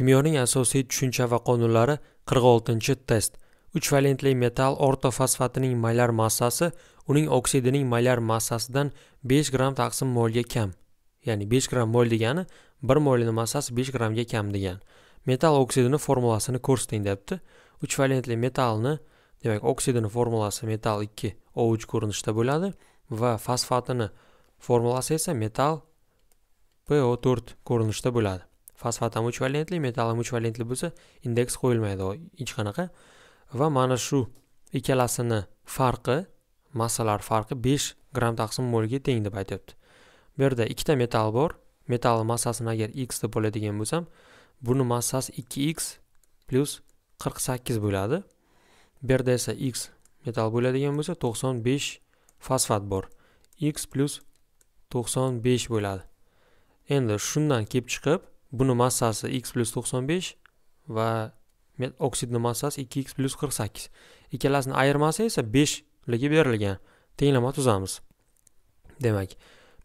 kimyoning asosiy tushuncha va qonunlari 46 test 3 valentli metal ortofosfatining maylar massasi uning oksidining maylar massasidan 5 gramm taqsim molga kam ya'ni 5 gramm mol degani 1 molni massasi 5 grammga kam degan metal oksidini formulasini ko'rsating debdi 3 valentli metalni demak oksidini formulasi metal 2 O3 ko'rinishda bo'ladi va fosfatini formulasi esa metal po4 ko'rinishda bo'ladi fosfat ham uch valentli metall ham uch valentli bo'lsa indeks qo'yilmaydi hech qanaqa va mana shu ikkalasini farqi massalar farqi besh gramm taqsim molga teng deb aytyapti bu yerda ikkita metall bor metall massasini agar x deb bo'ladigan bo'lsam buni massasi ikki x plyus qirq sakkiz bo'ladi bu yerda esa x metall bo'ladigan bo'lsa to'qson besh fosfat bor x plyus to'qson besh bo'ladi endi shundan kelib chiqib buni massasi x plyus to'qson besh va oksidni massasi ikki x plyus qirq sakkiz ikkalasini ayirmasi esa beshligi berilgan tenglama tuzamiz demak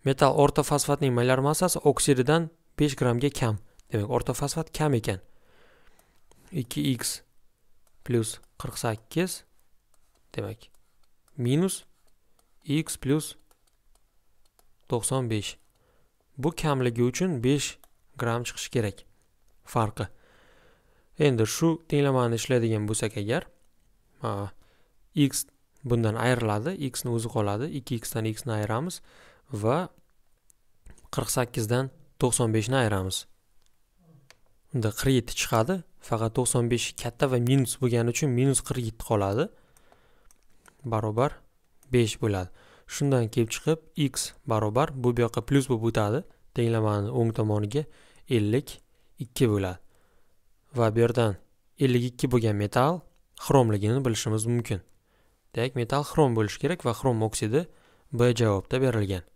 metal o'rta fosfatning molar massasi oksididan besh grammga kam demak o'rta fosfat kam ekan ikki x plyus qirq sakkiz demak minus x plyus to'qson besh bu kamligi uchun besh gram chiqishi kerak farqi endi shu tenglamani ishlaydigan bo'lsak agar x bundan ayriladi x ni o'zi qoladi ikki x dan x ni ayiramiz va qirq sakkizdan to'qson beshni ayiramiz unda qirq yetti chiqadi faqat to'qson besh katta va minus bo'lgani uchun minus qirq yetti qoladi barobar besh bo'ladi shundan kelib chiqib x barobar bu buyoqqa plyus bo'lib o'tadi tenglamani o'ng tomoniga ellik ikki bo'ladi va bu yerdan ellik ikki bo'lgan metal xromligini bilishimiz mumkin demak metal xrom bo'lishi kerak va xrom oksidi b javobda berilgan